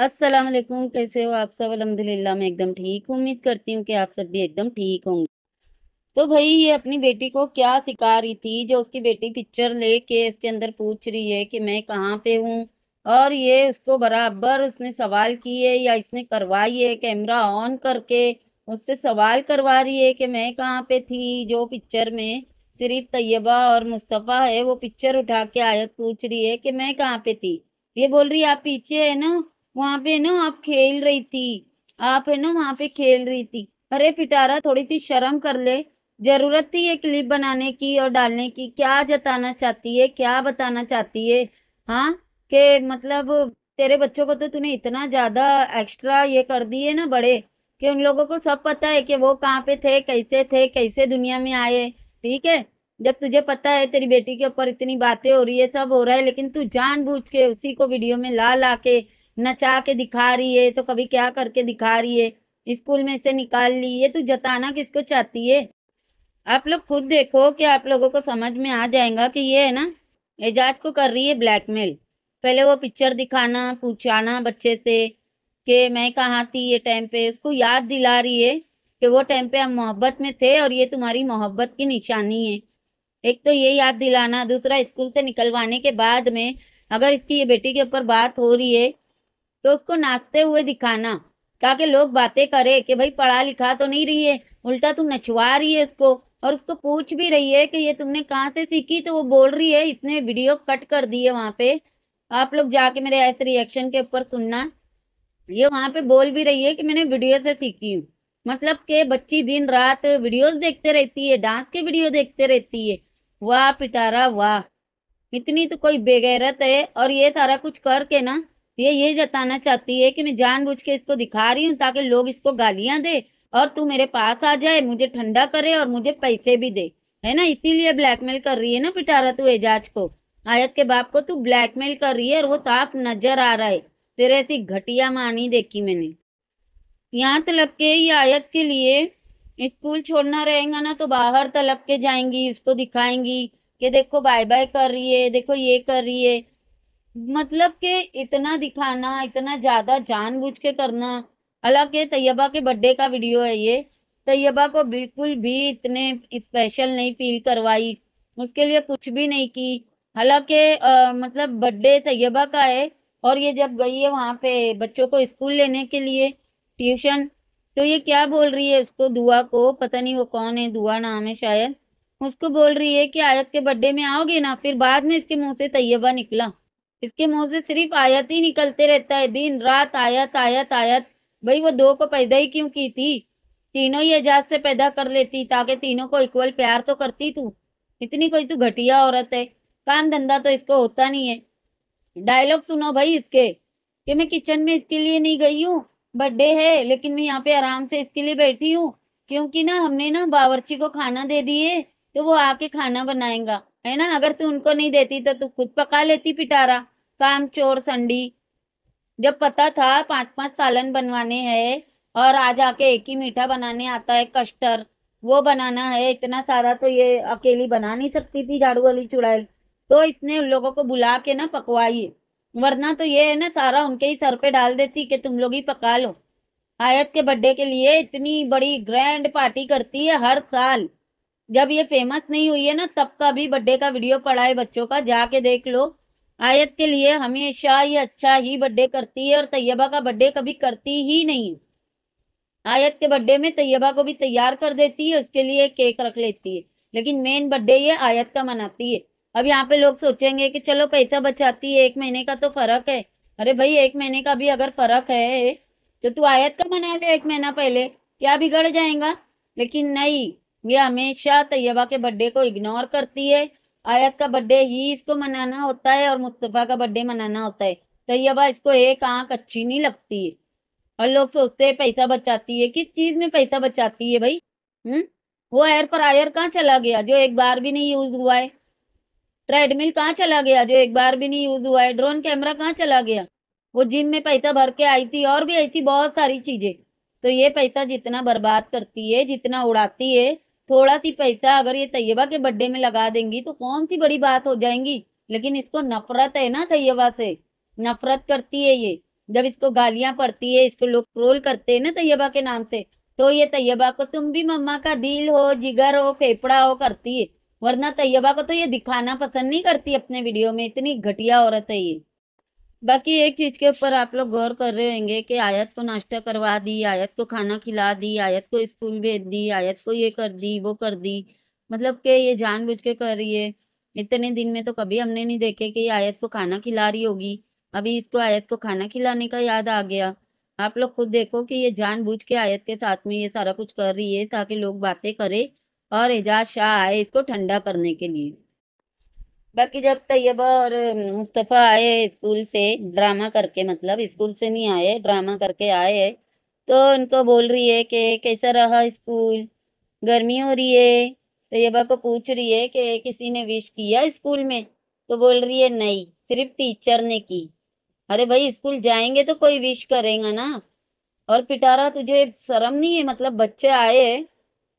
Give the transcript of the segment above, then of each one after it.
अस्सलाम वालेकुम कैसे हो आप सब अलहमदिल्ला मैं एकदम ठीक हूँ उम्मीद करती हूँ कि आप सब भी एकदम ठीक होंगे तो भाई ये अपनी बेटी को क्या सिखा रही थी जो उसकी बेटी पिक्चर लेके उसके अंदर पूछ रही है कि मैं कहाँ पे हूँ और ये उसको बराबर उसने सवाल किए या इसने करवाई है कैमरा ऑन करके उससे सवाल करवा रही है कि मैं कहाँ पे थी जो पिक्चर में सिर्फ तैयबा और मुस्तफ़ा है वो पिक्चर उठा के आयत पूछ रही है कि मैं कहाँ पे थी ये बोल रही है आप पीछे है ना वहाँ पे ना आप खेल रही थी आप है ना वहाँ पे खेल रही थी अरे पिटारा थोड़ी सी शर्म कर ले जरूरत थी ये क्लिप बनाने की और डालने की क्या जताना चाहती है क्या बताना चाहती है हाँ के मतलब तेरे बच्चों को तो तूने इतना ज़्यादा एक्स्ट्रा ये कर दिए ना बड़े कि उन लोगों को सब पता है कि वो कहाँ पे थे कैसे थे कैसे दुनिया में आए ठीक है जब तुझे पता है तेरी बेटी के ऊपर इतनी बातें हो रही है सब हो रहा है लेकिन तू जानबूझ के उसी को वीडियो में ला ला के नचा के दिखा रही है तो कभी क्या करके दिखा रही है स्कूल में से निकाल ली ये तू जताना किसको चाहती है आप लोग खुद देखो कि आप लोगों को समझ में आ जाएगा कि ये है ना एजाज को कर रही है ब्लैकमेल पहले वो पिक्चर दिखाना पूछाना बच्चे से कि मैं कहाँ थी ये टाइम पे उसको याद दिला रही है कि वो टाइम पे हम मोहब्बत में थे और ये तुम्हारी मोहब्बत की निशानी है एक तो ये याद दिलाना दूसरा स्कूल से निकलवाने के बाद में अगर इसकी ये बेटी के ऊपर बात हो रही है तो उसको नाचते हुए दिखाना ताकि लोग बातें करें कि भाई पढ़ा लिखा तो नहीं रही है उल्टा तुम नचवा रही है उसको और उसको पूछ भी रही है कि ये तुमने कहाँ से सीखी तो वो बोल रही है इसने वीडियो कट कर दिए है वहाँ पे आप लोग जाके मेरे ऐसे रिएक्शन के ऊपर सुनना ये वहाँ पे बोल भी रही है कि मैंने वीडियो से सीखी हूँ मतलब कि बच्ची दिन रात वीडियोस देखते रहती है डांस के वीडियो देखते रहती है वाह पिटारा वाह इतनी तो कोई बेगैरत है और ये सारा कुछ करके ना ये ये जताना चाहती है कि मैं जानबूझ के इसको दिखा रही हूँ ताकि लोग इसको गालियाँ दे और तू मेरे पास आ जाए मुझे ठंडा करे और मुझे पैसे भी दे है ना इसीलिए ब्लैकमेल कर रही है ना पिटारा तू एजाज को आयत के बाप को तू ब्लैकमेल कर रही है और वो साफ नजर आ रहा है तेरे ऐसी घटिया मानी देखी मैंने यहाँ तलब के ये आयत के लिए स्कूल छोड़ना रहेगा ना तो बाहर तलब के जाएंगी उसको दिखाएंगी कि देखो बाय बाय कर रही है देखो ये कर रही है मतलब के इतना दिखाना इतना ज़्यादा जानबूझ के करना हालांकि तैयबा के बर्थडे का वीडियो है ये तैयबा को बिल्कुल भी इतने स्पेशल नहीं फील करवाई उसके लिए कुछ भी नहीं की हालांकि मतलब बर्थडे तैयबा का है और ये जब गई है वहाँ पे बच्चों को स्कूल लेने के लिए ट्यूशन तो ये क्या बोल रही है उसको दुआ को पता नहीं वो कौन है दुआ नाम है शायद उसको बोल रही है कि आयत के बर्थडे में आओगे ना फिर बाद में इसके मुंह से तैयबा निकला इसके मुंह से सिर्फ आयत ही निकलते रहता है दिन रात आयत आयत आयत भाई वो दो को पैदा ही क्यों की थी तीनों ही एजाज से पैदा कर लेती ताकि तीनों को इक्वल प्यार तो करती तू इतनी कोई तू तो घटिया औरत है काम धंधा तो इसको होता नहीं है डायलॉग सुनो भाई इसके कि मैं किचन में इसके लिए नहीं गई हूँ बर्थडे है लेकिन मैं यहाँ पे आराम से इसके लिए बैठी हूँ क्योंकि ना हमने ना बावर्ची को खाना दे दिए तो वो आके खाना बनाएगा है ना अगर तू उनको नहीं देती तो तू खुद पका लेती पिटारा काम चोर संडी जब पता था पाँच पाँच सालन बनवाने हैं और आज आके एक ही मीठा बनाने आता है कस्टर वो बनाना है इतना सारा तो ये अकेली बना नहीं सकती थी झाड़ू वाली चुड़ैल तो इतने उन लोगों को बुला के ना पकवाई वरना तो ये है ना सारा उनके ही सर पे डाल देती कि तुम लोग ही पका लो आयत के बर्थडे के लिए इतनी बड़ी ग्रैंड पार्टी करती है हर साल जब ये फेमस नहीं हुई है ना तब का भी बर्थडे का वीडियो पड़ा है बच्चों का जाके देख लो आयत के लिए हमेशा ये अच्छा ही बर्थडे करती है और तैयबा का बर्थडे कभी करती ही नहीं आयत के बर्थडे में तैयबा को भी तैयार कर देती है उसके लिए केक रख लेती है लेकिन मेन बर्थडे ये आयत का मनाती है अब यहाँ पे लोग सोचेंगे कि चलो पैसा बचाती है एक महीने का तो फर्क है अरे भाई एक महीने का भी अगर फर्क है तो तू आयत का मना ले एक महीना पहले क्या बिगड़ जाएगा लेकिन नहीं ये हमेशा तैयबा के बर्थडे को इग्नोर करती है आयत का बर्थडे ही इसको मनाना होता है और मुस्तफ़ा का बर्थडे मनाना होता है तैयबा इसको एक आंख अच्छी नहीं लगती है और लोग सोचते हैं पैसा बचाती है किस चीज़ में पैसा बचाती है भाई हम्म वो एयर फ्रायर कहाँ चला गया जो एक बार भी नहीं यूज़ हुआ है ट्रेडमिल कहाँ चला गया जो एक बार भी नहीं यूज़ हुआ है ड्रोन कैमरा कहाँ चला गया वो जिम में पैसा भर के आई थी और भी आई थी बहुत सारी चीज़ें तो ये पैसा जितना बर्बाद करती है जितना उड़ाती है थोड़ा सी पैसा अगर ये तैयबा के बर्थडे में लगा देंगी तो कौन सी बड़ी बात हो जाएंगी लेकिन इसको नफरत है ना तैयबा से नफरत करती है ये जब इसको गालियां पड़ती है इसको लोग ट्रोल करते हैं ना तैयबा के नाम से तो ये तैयबा को तुम भी मम्मा का दिल हो जिगर हो फेफड़ा हो करती है वरना तैयबा को तो ये दिखाना पसंद नहीं करती अपने वीडियो में इतनी घटिया औरत है ये बाकी एक चीज़ के ऊपर आप लोग गौर कर रहे होंगे कि आयत को नाश्ता करवा दी आयत को खाना खिला दी आयत को स्कूल भेज दी आयत को ये कर दी वो कर दी मतलब के ये जानबूझ के कर रही है इतने दिन में तो कभी हमने नहीं देखे कि आयत को खाना खिला रही होगी अभी इसको आयत को खाना खिलाने का याद आ गया आप लोग खुद देखो कि ये जानबूझ के आयत के साथ में ये सारा कुछ कर रही है ताकि लोग बातें करें और एजाज शाह आए इसको ठंडा करने के लिए बाकी जब तैयबा और मुस्तफ़ा आए स्कूल से ड्रामा करके मतलब स्कूल से नहीं आए ड्रामा करके आए तो उनको बोल रही है कि कैसा रहा स्कूल गर्मी हो रही है तैयबा को पूछ रही है कि किसी ने विश किया स्कूल में तो बोल रही है नहीं सिर्फ टीचर ने की अरे भाई स्कूल जाएंगे तो कोई विश करेगा ना और पिटारा तुझे शर्म नहीं है मतलब बच्चे आए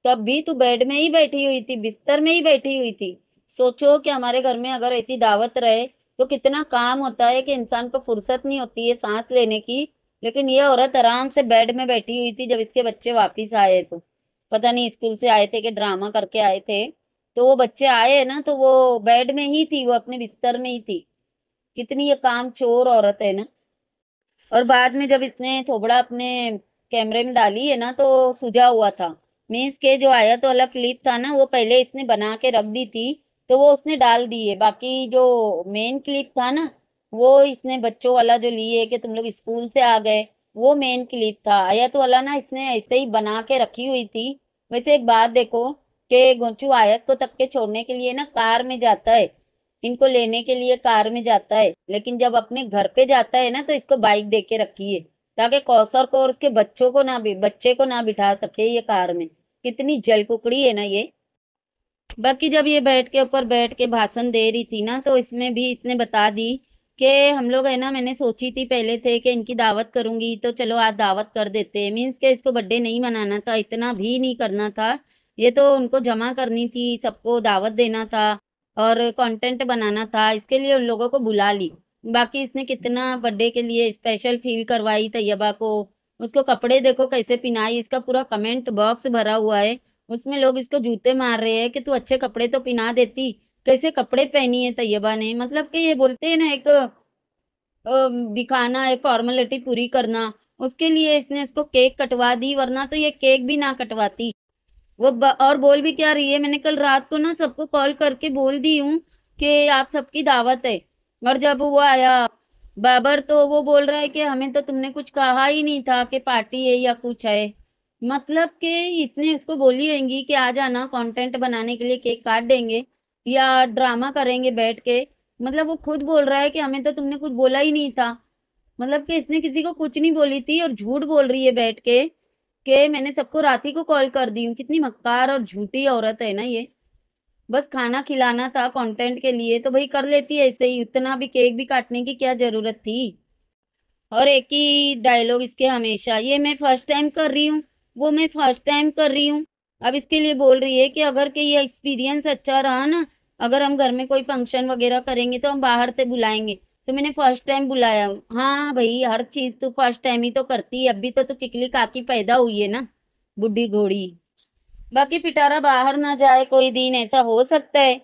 तब भी तू बेड में ही बैठी हुई थी बिस्तर में ही बैठी हुई थी सोचो कि हमारे घर में अगर ऐसी दावत रहे तो कितना काम होता है कि इंसान को फुर्सत नहीं होती है सांस लेने की लेकिन ये औरत आराम से बेड में बैठी हुई थी जब इसके बच्चे वापिस आए तो पता नहीं स्कूल से आए थे कि ड्रामा करके आए थे तो वो बच्चे आए है ना तो वो बेड में ही थी वो अपने बिस्तर में ही थी कितनी ये काम चोर औरत है ना और बाद में जब इसने थोबड़ा अपने कैमरे में डाली है ना तो सुझा हुआ था मीन्स के जो आया तो अलग क्लिप था ना वो पहले इसने बना के रख दी थी तो वो उसने डाल दिए बाकी जो मेन क्लिप था ना वो इसने बच्चों वाला जो लिए कि तुम लोग स्कूल से आ गए वो मेन क्लिप था आयत वाला ना इसने ऐसे ही बना के रखी हुई थी वैसे एक बात देखो कि गोचू आयत को तक के छोड़ने के लिए ना कार में जाता है इनको लेने के लिए कार में जाता है लेकिन जब अपने घर पे जाता है ना तो इसको बाइक दे के रखी है ताकि कौसर को और उसके बच्चों को ना बच्चे को ना बिठा सके ये कार में कितनी जल कुकड़ी है ना ये बाकी जब ये बैठ के ऊपर बैठ के भाषण दे रही थी ना तो इसमें भी इसने बता दी कि हम लोग है ना मैंने सोची थी पहले थे कि इनकी दावत करूँगी तो चलो आज दावत कर देते मीन्स के इसको बर्थडे नहीं मनाना था इतना भी नहीं करना था ये तो उनको जमा करनी थी सबको दावत देना था और कंटेंट बनाना था इसके लिए उन लोगों को बुला ली बाकी इसने कितना बर्थडे के लिए स्पेशल फील करवाई तैयबा को उसको कपड़े देखो कैसे पहनाई इसका पूरा कमेंट बॉक्स भरा हुआ है उसमें लोग इसको जूते मार रहे हैं कि तू अच्छे कपड़े तो पहना देती कैसे कपड़े पहनी है तैयबा ने मतलब कि ये बोलते हैं ना एक दिखाना एक फॉर्मेलिटी पूरी करना उसके लिए इसने उसको केक कटवा दी वरना तो ये केक भी ना कटवाती वो और बोल भी क्या रही है मैंने कल रात को ना सबको कॉल करके बोल दी हूँ कि आप सबकी दावत है और जब वो आया बाबर तो वो बोल रहा है कि हमें तो तुमने कुछ कहा ही नहीं था कि पार्टी है या कुछ है मतलब कि इतने उसको बोली होंगी कि आ जाना कंटेंट बनाने के लिए केक काट देंगे या ड्रामा करेंगे बैठ के मतलब वो खुद बोल रहा है कि हमें तो तुमने कुछ बोला ही नहीं था मतलब कि इसने किसी को कुछ नहीं बोली थी और झूठ बोल रही है बैठ के कि मैंने सबको रात ही को कॉल कर दी हूँ कितनी मक्कार और झूठी औरत है ना ये बस खाना खिलाना था कंटेंट के लिए तो भाई कर लेती है ऐसे ही उतना भी केक भी काटने की क्या ज़रूरत थी और एक ही डायलॉग इसके हमेशा ये मैं फर्स्ट टाइम कर रही हूँ वो मैं फर्स्ट टाइम कर रही हूँ अब इसके लिए बोल रही है कि अगर कि ये एक्सपीरियंस अच्छा रहा ना अगर हम घर में कोई फंक्शन वगैरह करेंगे तो हम बाहर से बुलाएंगे तो मैंने फर्स्ट टाइम बुलाया हाँ भाई हर चीज़ तो फर्स्ट टाइम ही तो करती है अभी तो तू तो किकली काकी पैदा हुई है ना बुढ़ी घोड़ी बाकी पिटारा बाहर ना जाए कोई दिन ऐसा हो सकता है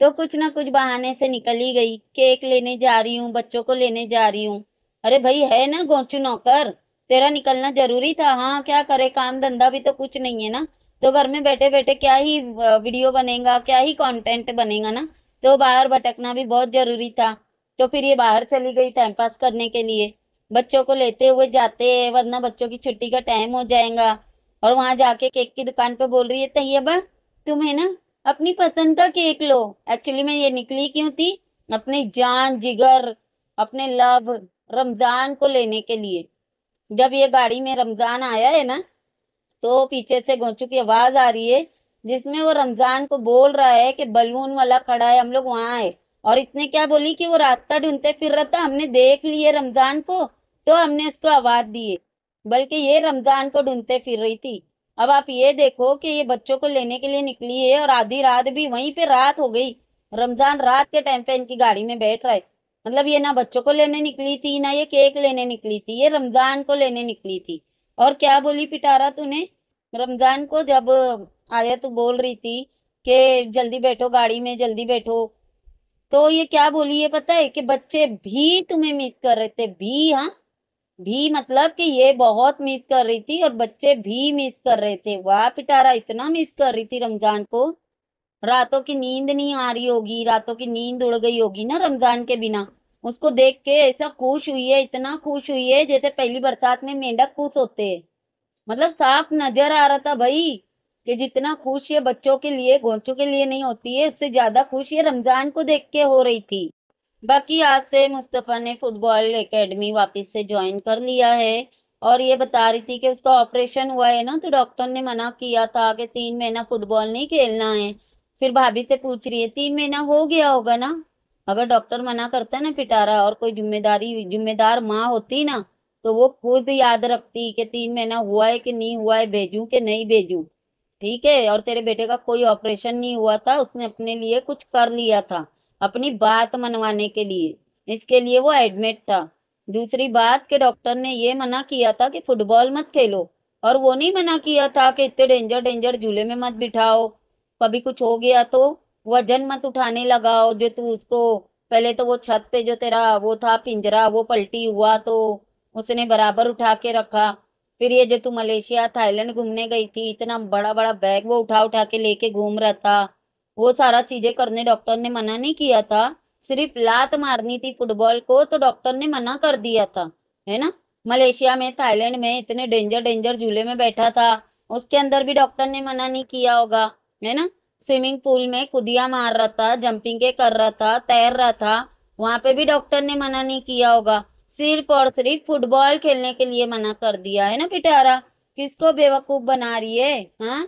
तो कुछ ना कुछ बहाने से निकल ही गई केक लेने जा रही हूँ बच्चों को लेने जा रही हूँ अरे भाई है ना गोचू नौकर तेरा निकलना जरूरी था हाँ क्या करे काम धंधा भी तो कुछ नहीं है ना तो घर में बैठे बैठे क्या ही वीडियो बनेगा क्या ही कंटेंट बनेगा ना तो बाहर भटकना भी बहुत ज़रूरी था तो फिर ये बाहर चली गई टाइम पास करने के लिए बच्चों को लेते हुए जाते हैं वरना बच्चों की छुट्टी का टाइम हो जाएगा और वहाँ जाके केक की दुकान पर बोल रही है तैयबा तुम है ना अपनी पसंद का केक लो एक्चुअली मैं ये निकली क्यों थी अपनी जान जिगर अपने लव रमज़ान को लेने के लिए जब ये गाड़ी में रमज़ान आया है ना तो पीछे से गोचू की आवाज़ आ रही है जिसमें वो रमज़ान को बोल रहा है कि बलून वाला खड़ा है हम लोग वहां आए और इतने क्या बोली कि वो रास्ता ढूंढते फिर रहा था हमने देख लिए रमज़ान को तो हमने उसको आवाज़ दिए बल्कि ये रमज़ान को ढूंढते फिर रही थी अब आप ये देखो कि ये बच्चों को लेने के लिए निकली है और आधी रात भी वहीं पे रात हो गई रमज़ान रात के टाइम पे इनकी गाड़ी में बैठ रहा है मतलब ये ना बच्चों को लेने निकली थी ना ये केक लेने निकली थी ये रमज़ान को लेने निकली थी और क्या बोली पिटारा तूने रमज़ान को जब आया तो बोल रही थी कि जल्दी बैठो गाड़ी में जल्दी बैठो तो ये क्या बोली ये पता है कि बच्चे भी तुम्हें मिस कर रहे थे भी हाँ भी मतलब कि ये बहुत मिस कर रही थी और बच्चे भी मिस कर रहे थे वाह पिटारा इतना मिस कर रही थी रमजान को रातों की नींद नहीं आ रही होगी रातों की नींद उड़ गई होगी ना रमजान के बिना उसको देख के ऐसा खुश हुई है इतना खुश हुई है जैसे पहली बरसात में मेंढक खुश होते है मतलब साफ नजर आ रहा था भाई कि जितना खुश ये बच्चों के लिए घोंचों के लिए नहीं होती है उससे ज्यादा खुश ये रमजान को देख के हो रही थी बाकी आज से मुस्तफ़ा ने फुटबॉल एकेडमी वापस से ज्वाइन कर लिया है और ये बता रही थी कि उसका ऑपरेशन हुआ है ना तो डॉक्टर ने मना किया था कि तीन महीना फुटबॉल नहीं खेलना है फिर भाभी से पूछ रही है तीन महीना हो गया होगा ना अगर डॉक्टर मना करता है ना पिटारा और कोई जिम्मेदारी जिम्मेदार माँ होती ना तो वो खुद याद रखती कि तीन महीना हुआ है कि नहीं हुआ है भेजूँ कि नहीं भेजूँ ठीक है और तेरे बेटे का कोई ऑपरेशन नहीं हुआ था उसने अपने लिए कुछ कर लिया था अपनी बात मनवाने के लिए इसके लिए वो एडमिट था दूसरी बात के डॉक्टर ने ये मना किया था कि फुटबॉल मत खेलो और वो नहीं मना किया था कि इतने डेंजर डेंजर झूले में मत बिठाओ कभी कुछ हो गया तो वजन मत उठाने लगा और जो तू उसको पहले तो वो छत पे जो तेरा वो था पिंजरा वो पलटी हुआ तो उसने बराबर उठा के रखा फिर ये जो तू मलेशिया थाईलैंड घूमने गई थी इतना बड़ा बड़ा बैग वो उठा उठा के लेके घूम रहा था वो सारा चीजें करने डॉक्टर ने मना नहीं किया था सिर्फ लात मारनी थी फुटबॉल को तो डॉक्टर ने मना कर दिया था है ना मलेशिया में थाईलैंड में इतने डेंजर डेंजर झूले में बैठा था उसके अंदर भी डॉक्टर ने मना नहीं किया होगा है ना स्विमिंग पूल में कुदिया मार रहा था जंपिंग के कर रहा था तैर रहा था वहां पे भी डॉक्टर ने मना नहीं किया होगा सिर्फ और सिर्फ फुटबॉल खेलने के लिए मना कर दिया है ना पिटारा किसको बेवकूफ बना रही है हाँ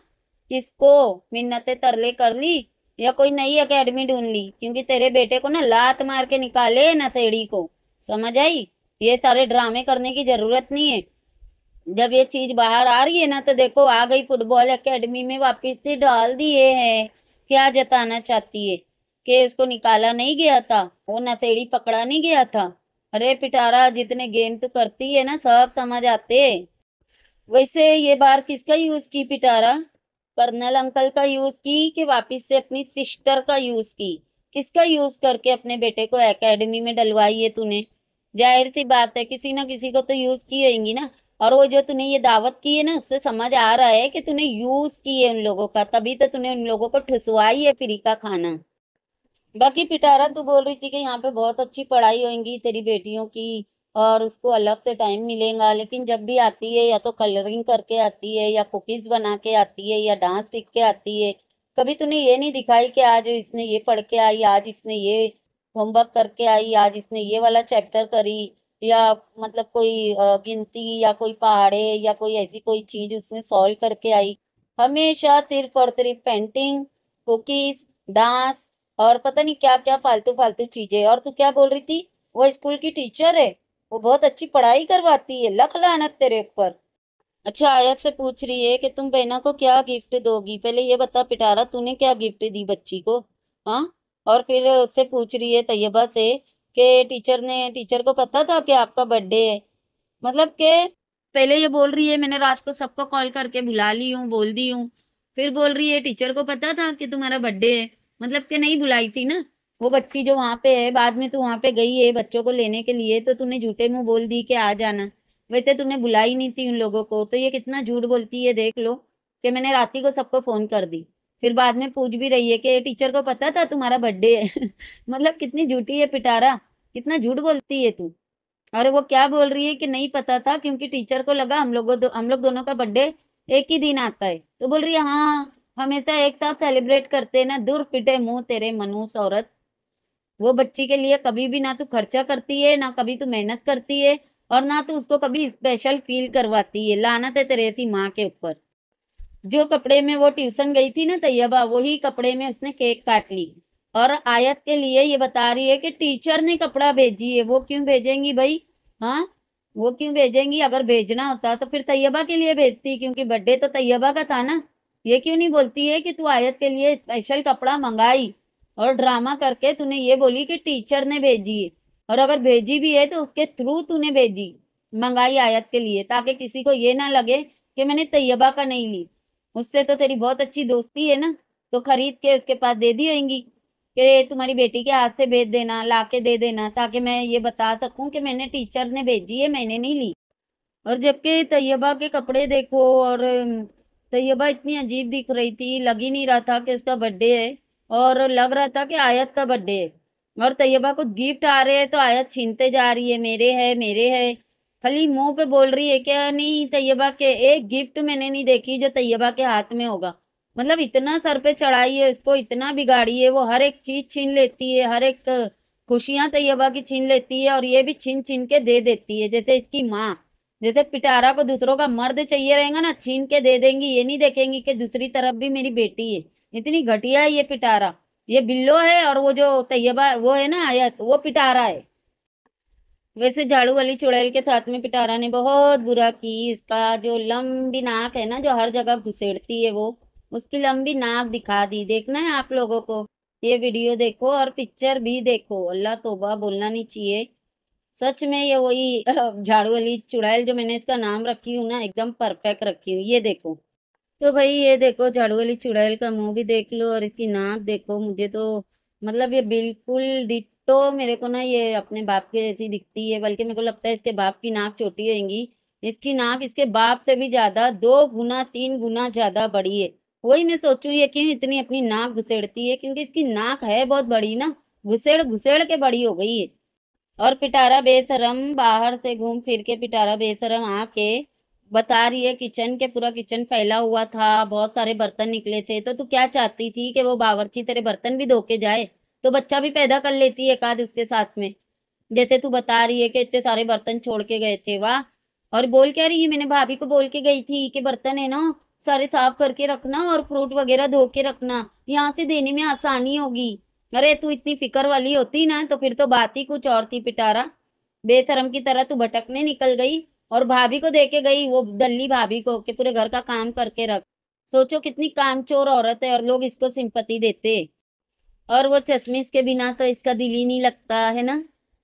किसको मिन्नते तरले कर ली या कोई नई अकेडमी ढूंढ ली क्योंकि तेरे बेटे को ना लात मार के निकाले ना सेड़ी को समझ आई ये सारे ड्रामे करने की जरूरत नहीं है जब ये चीज बाहर आ रही है ना तो देखो आ गई फुटबॉल एकेडमी में वापिस से डाल दिए हैं क्या जताना चाहती है कि उसको निकाला नहीं गया था वो नशेड़ी पकड़ा नहीं गया था अरे पिटारा जितने गेम तो करती है ना सब समझ आते वैसे ये बार किसका यूज की पिटारा कर्नल अंकल का यूज की कि वापिस से अपनी सिस्टर का यूज की किसका यूज करके अपने बेटे को एकेडमी में डलवाई है तूने जाहिर सी बात है किसी ना किसी को तो यूज की होगी ना और वो जो तूने ये दावत की है ना उससे समझ आ रहा है कि तूने यूज की है उन लोगों का तभी तो तूने उन लोगों को ठुसवाई है फ्री का खाना बाकी पिटारा तू बोल रही थी कि यहाँ पे बहुत अच्छी पढ़ाई होगी तेरी बेटियों की और उसको अलग से टाइम मिलेगा लेकिन जब भी आती है या तो कलरिंग करके आती है या कुकीज़ बना के आती है या डांस सीख के आती है कभी तूने ये नहीं दिखाई कि आज इसने ये पढ़ के आई आज इसने ये होमवर्क करके आई आज इसने ये वाला चैप्टर करी या मतलब कोई गिनती या कोई पहाड़े या कोई ऐसी कोई चीज उसने सॉल्व करके आई हमेशा सिर्फ और सिर्फ पेंटिंग कुकीज डांस और पता नहीं क्या क्या फालतू फालतू चीजें और तू क्या बोल रही थी वो स्कूल की टीचर है वो बहुत अच्छी पढ़ाई करवाती है लख लानत तेरे ऊपर अच्छा आयत से पूछ रही है कि तुम बहना को क्या गिफ्ट दोगी पहले ये बता पिटारा तूने क्या गिफ्ट दी बच्ची को हाँ और फिर उससे पूछ रही है तैयबा से कि टीचर ने टीचर को पता था कि आपका बर्थडे है मतलब के पहले ये बोल रही है मैंने रात को सबको कॉल करके बुला ली हूँ बोल दी हूँ फिर बोल रही है टीचर को पता था कि तुम्हारा बर्थडे है मतलब के नहीं बुलाई थी ना वो बच्ची जो वहाँ पे है बाद में तू वहाँ पे गई है बच्चों को लेने के लिए तो तूने झूठे मुँह बोल दी कि आ जाना वैसे तूने बुलाई नहीं थी उन लोगों को तो ये कितना झूठ बोलती है देख लो कि मैंने रात को सबको फ़ोन कर दी फिर बाद में पूछ भी रही है कि टीचर को पता था तुम्हारा बर्थडे है मतलब कितनी झूठी है पिटारा कितना झूठ बोलती है तू और वो क्या बोल रही है कि नहीं पता था क्योंकि टीचर को लगा हम लोगों हम लोग दोनों का बर्थडे एक ही दिन आता है तो बोल रही है हाँ, हाँ हमेशा एक साथ सेलिब्रेट करते ना दूर पिटे मुंह तेरे मनुष औरत वो बच्ची के लिए कभी भी ना तू खर्चा करती है ना कभी तू मेहनत करती है और ना तो उसको कभी स्पेशल फील करवाती है लानत है तेरे थी माँ के ऊपर जो कपड़े में वो ट्यूशन गई थी ना तैयबा वही कपड़े में उसने केक काट ली और आयत के लिए ये बता रही है कि टीचर ने कपड़ा भेजी है वो क्यों भेजेंगी भाई हाँ वो क्यों भेजेंगी अगर भेजना होता तो फिर तैयबा के लिए भेजती क्योंकि बर्थडे तो तैयबा का था ना ये क्यों नहीं बोलती है कि तू आयत के लिए स्पेशल कपड़ा मंगाई और ड्रामा करके तूने ये बोली कि टीचर ने भेजी है और अगर भेजी भी है तो उसके थ्रू तूने भेजी मंगाई आयत के लिए ताकि किसी को ये ना लगे कि मैंने तैयबा का नहीं ली मुझसे तो तेरी बहुत अच्छी दोस्ती है ना तो खरीद के उसके पास दे दी होगी कि तुम्हारी बेटी के हाथ से भेज देना ला के दे देना ताकि मैं ये बता सकूं कि मैंने टीचर ने भेजी है मैंने नहीं ली और जबकि तैयबा के कपड़े देखो और तैयबा इतनी अजीब दिख रही थी लग ही नहीं रहा था कि उसका बर्थडे है और लग रहा था कि आयत का बर्थडे है और तैयबा को गिफ्ट आ रहे हैं तो आयत छीनते जा रही है मेरे है मेरे है खाली मुंह पे बोल रही है क्या नहीं तैयबा के एक गिफ्ट मैंने नहीं देखी जो तैयबा के हाथ में होगा मतलब इतना सर पे चढ़ाई है उसको इतना बिगाड़ी है वो हर एक चीज छीन लेती है हर एक खुशियां तैयबा की छीन लेती है और ये भी छीन छीन के दे देती है जैसे इसकी माँ जैसे पिटारा को दूसरों का मर्द चाहिए रहेगा ना छीन के दे देंगी ये नहीं देखेंगी कि दूसरी तरफ भी मेरी बेटी है इतनी घटिया है ये पिटारा ये बिल्लो है और वो जो तैयबा वो है ना आयत वो पिटारा है वैसे झाड़ू वाली चुड़ैल के साथ में पिटारा ने बहुत बुरा की उसका जो लंबी नाक है ना जो हर जगह घुसेड़ती है वो उसकी लंबी नाक दिखा दी देखना है आप लोगों को ये वीडियो देखो और पिक्चर भी देखो अल्लाह तोबा बोलना नहीं चाहिए सच में ये वही झाड़ू वाली चुड़ैल जो मैंने इसका नाम रखी हूँ ना एकदम परफेक्ट रखी हूँ ये देखो तो भाई ये देखो झाड़ू वाली चुड़ैल का मुंह भी देख लो और इसकी नाक देखो मुझे तो मतलब ये बिल्कुल तो मेरे को ना ये अपने बाप के जैसी दिखती है बल्कि मेरे को लगता है इसके बाप की नाक छोटी होगी इसकी नाक इसके बाप से भी ज़्यादा दो गुना तीन गुना ज़्यादा बड़ी है वही मैं सोचू ये क्यों इतनी अपनी नाक घुसेड़ती है क्योंकि इसकी नाक है बहुत बड़ी ना घुसेड़ घुसेड़ के बड़ी हो गई है और पिटारा बेसरम बाहर से घूम फिर के पिटारा बेसरम आके बता रही है किचन के पूरा किचन फैला हुआ था बहुत सारे बर्तन निकले थे तो तू क्या चाहती थी कि वो बावरची तेरे बर्तन भी धोके जाए तो बच्चा भी पैदा कर लेती है एक आध उसके साथ में जैसे तू बता रही है कि इतने सारे बर्तन छोड़ के गए थे वाह और बोल क्या रही है मैंने भाभी को बोल के गई थी कि बर्तन है ना सारे साफ करके रखना और फ्रूट वगैरह धो के रखना यहाँ से देने में आसानी होगी अरे तू इतनी फिक्र वाली होती ना तो फिर तो बात ही कुछ और थी पिटारा बेशरम की तरह तू भटकने निकल गई और भाभी को दे के गई वो दल्ली भाभी को कि पूरे घर का काम करके रख सोचो कितनी कामचोर औरत है और लोग इसको सिंपत्ति देते और वो चश्मिश के बिना तो इसका दिल ही नहीं लगता है ना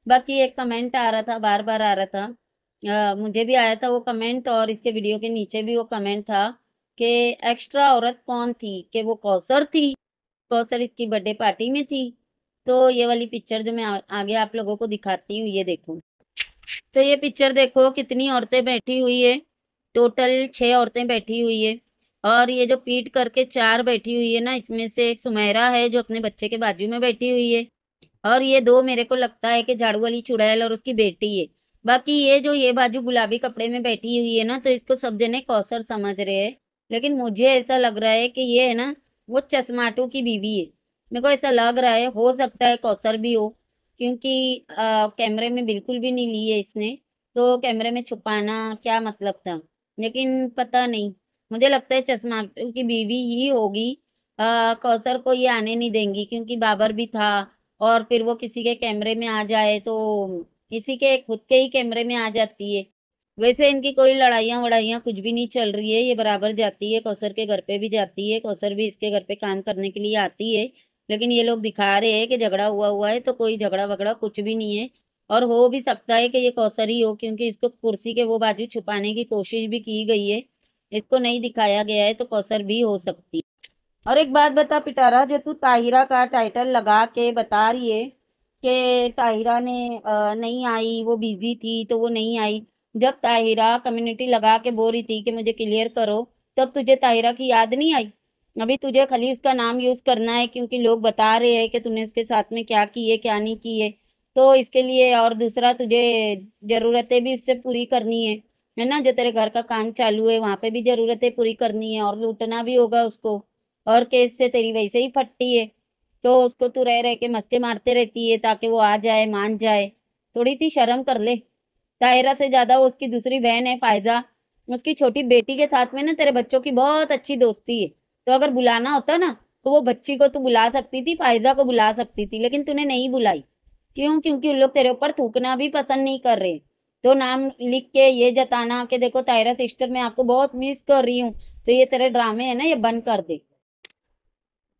बाकी एक कमेंट आ रहा था बार बार आ रहा था आ, मुझे भी आया था वो कमेंट और इसके वीडियो के नीचे भी वो कमेंट था कि एक्स्ट्रा औरत कौन थी कि वो कौसर थी कौसर इसकी बर्थडे पार्टी में थी तो ये वाली पिक्चर जो मैं आगे आप लोगों को दिखाती हूँ ये देखो तो ये पिक्चर देखो कितनी औरतें बैठी हुई है टोटल छः औरतें बैठी हुई है और ये जो पीट करके चार बैठी हुई है ना इसमें से एक सुमेरा है जो अपने बच्चे के बाजू में बैठी हुई है और ये दो मेरे को लगता है कि झाड़ू वाली चुड़ैल और उसकी बेटी है बाकी ये जो ये बाजू गुलाबी कपड़े में बैठी हुई है ना तो इसको सब जने कौसर समझ रहे हैं लेकिन मुझे ऐसा लग रहा है कि ये है ना वो चश्माटू की बीवी है मेरे को ऐसा लग रहा है हो सकता है कौसर भी हो क्योंकि कैमरे में बिल्कुल भी नहीं ली है इसने तो कैमरे में छुपाना क्या मतलब था लेकिन पता नहीं मुझे लगता है चश्मा की बीवी ही होगी कौसर को ये आने नहीं देंगी क्योंकि बाबर भी था और फिर वो किसी के कैमरे में आ जाए तो किसी के खुद के ही कैमरे में आ जाती है वैसे इनकी कोई लड़ाइयाँ वड़ाइयाँ कुछ भी नहीं चल रही है ये बराबर जाती है कौसर के घर पे भी जाती है कौसर भी इसके घर पे काम करने के लिए आती है लेकिन ये लोग दिखा रहे हैं कि झगड़ा हुआ हुआ है तो कोई झगड़ा वगड़ा कुछ भी नहीं है और हो भी सकता है कि ये कौसर ही हो क्योंकि इसको कुर्सी के वो बाजू छुपाने की कोशिश भी की गई है इसको नहीं दिखाया गया है तो कौसर भी हो सकती और एक बात बता पिटारा जो तू ताहिरा का टाइटल लगा के बता रही है कि ताहिरा ने नहीं आई वो बिजी थी तो वो नहीं आई जब ताहिरा कम्युनिटी लगा के बोल रही थी कि मुझे क्लियर करो तब तुझे ताहिरा की याद नहीं आई अभी तुझे खाली उसका नाम यूज़ करना है क्योंकि लोग बता रहे हैं कि तूने उसके साथ में क्या किए क्या नहीं किए तो इसके लिए और दूसरा तुझे ज़रूरतें भी उससे पूरी करनी है है ना जो तेरे घर का काम चालू है वहाँ पे भी ज़रूरतें पूरी करनी है और लूटना भी होगा उसको और केस से तेरी वैसे ही फटती है तो उसको तू रह रह के मस्के मारते रहती है ताकि वो आ जाए मान जाए थोड़ी सी शर्म कर ले तायरा से ज़्यादा उसकी दूसरी बहन है फ़ायदा उसकी छोटी बेटी के साथ में ना तेरे बच्चों की बहुत अच्छी दोस्ती है तो अगर बुलाना होता ना तो वो बच्ची को तो बुला सकती थी फ़ायदा को बुला सकती थी लेकिन तूने नहीं बुलाई क्यों क्योंकि उन लोग तेरे ऊपर थूकना भी पसंद नहीं कर रहे तो नाम लिख के ये जताना कि देखो तायरा सिस्टर मैं आपको बहुत मिस कर रही हूँ तो ये तेरे ड्रामे है ना ये बंद कर दे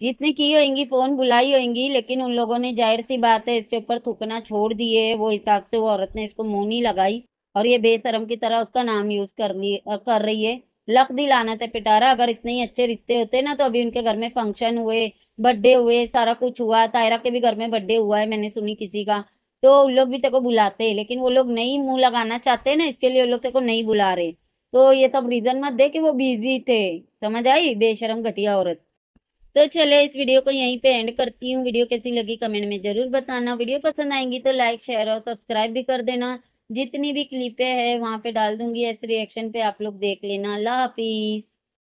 जिसने की होगी फ़ोन बुलाई होगी लेकिन उन लोगों ने जाहिर सी बात है इसके ऊपर थूकना छोड़ दिए वो हिसाब से वो औरत ने इसको मुंह नहीं लगाई और ये बेशरम की तरह उसका नाम यूज़ कर लिए कर रही है लक दिलाना था पिटारा अगर इतने ही अच्छे रिश्ते होते ना तो अभी उनके घर में फंक्शन हुए बर्थडे हुए सारा कुछ हुआ तायरा के भी घर में बर्थडे हुआ है मैंने सुनी किसी का तो उन लोग भी तेरे को बुलाते लेकिन वो लोग नहीं मुंह लगाना चाहते ना इसके लिए वो लोग तेरे को नहीं बुला रहे तो ये सब रीजन मत दे कि वो बिजी थे समझ आई बेशरम घटिया औरत तो चले इस वीडियो को यहीं पे एंड करती हूँ वीडियो कैसी लगी कमेंट में जरूर बताना वीडियो पसंद आएंगी तो लाइक शेयर और सब्सक्राइब भी कर देना जितनी भी क्लिपें है वहाँ पे डाल दूंगी ऐसे रिएक्शन पे आप लोग देख लेना अल्लाह हाफिज़